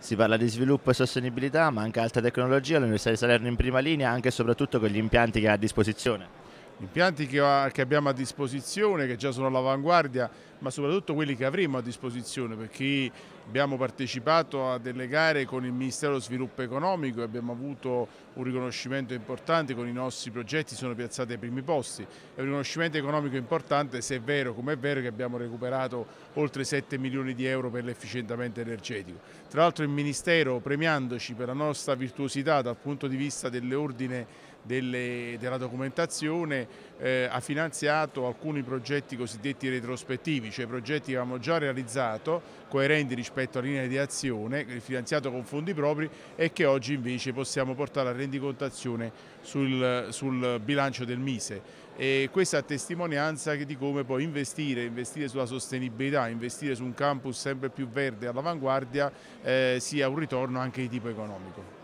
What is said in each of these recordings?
Si parla di sviluppo e sostenibilità, ma anche alta tecnologia, l'Università di Salerno in prima linea, anche e soprattutto con gli impianti che ha a disposizione. Gli impianti ah, che, abbiamo a disposizione, che già sono all'avanguardia, ma soprattutto quelli che avremo a disposizione, perché Abbiamo partecipato a delle gare con il Ministero dello Sviluppo Economico e abbiamo avuto un riconoscimento importante con i nostri progetti, sono piazzati ai primi posti. È un riconoscimento economico importante se è vero, come è vero che abbiamo recuperato oltre 7 milioni di euro per l'efficientamento energetico. Tra l'altro il Ministero premiandoci per la nostra virtuosità dal punto di vista dell'ordine delle, della documentazione eh, ha finanziato alcuni progetti cosiddetti retrospettivi, cioè progetti che avevamo già realizzato coerenti rispetto rispetto alla linea di azione, finanziato con fondi propri e che oggi invece possiamo portare a rendicontazione sul, sul bilancio del Mise. E questa è testimonianza di come poi investire, investire sulla sostenibilità, investire su un campus sempre più verde all'avanguardia eh, sia un ritorno anche di tipo economico.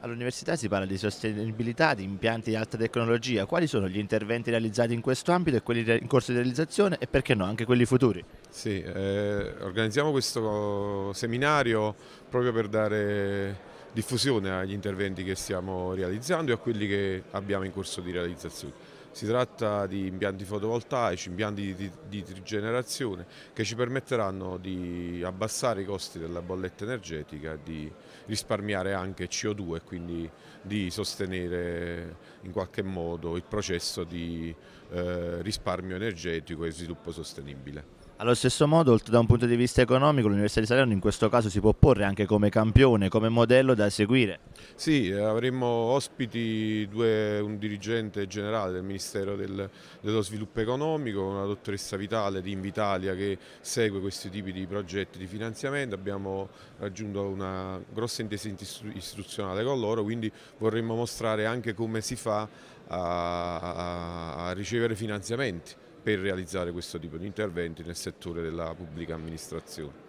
All'università si parla di sostenibilità, di impianti di alta tecnologia. Quali sono gli interventi realizzati in questo ambito e quelli in corso di realizzazione e perché no, anche quelli futuri? Sì, eh, organizziamo questo seminario proprio per dare diffusione agli interventi che stiamo realizzando e a quelli che abbiamo in corso di realizzazione. Si tratta di impianti fotovoltaici, impianti di, di trigenerazione che ci permetteranno di abbassare i costi della bolletta energetica, di risparmiare anche CO2 e quindi di sostenere in qualche modo il processo di eh, risparmio energetico e sviluppo sostenibile. Allo stesso modo, da un punto di vista economico, l'Università di Salerno in questo caso si può porre anche come campione, come modello da seguire. Sì, eh, avremo ospiti due, un dirigente generale del Ministero del, dello Sviluppo Economico, una dottoressa Vitale di Invitalia che segue questi tipi di progetti di finanziamento, abbiamo raggiunto una grossa intesa istituzionale con loro, quindi vorremmo mostrare anche come si fa a, a, a ricevere finanziamenti per realizzare questo tipo di interventi nel settore della pubblica amministrazione.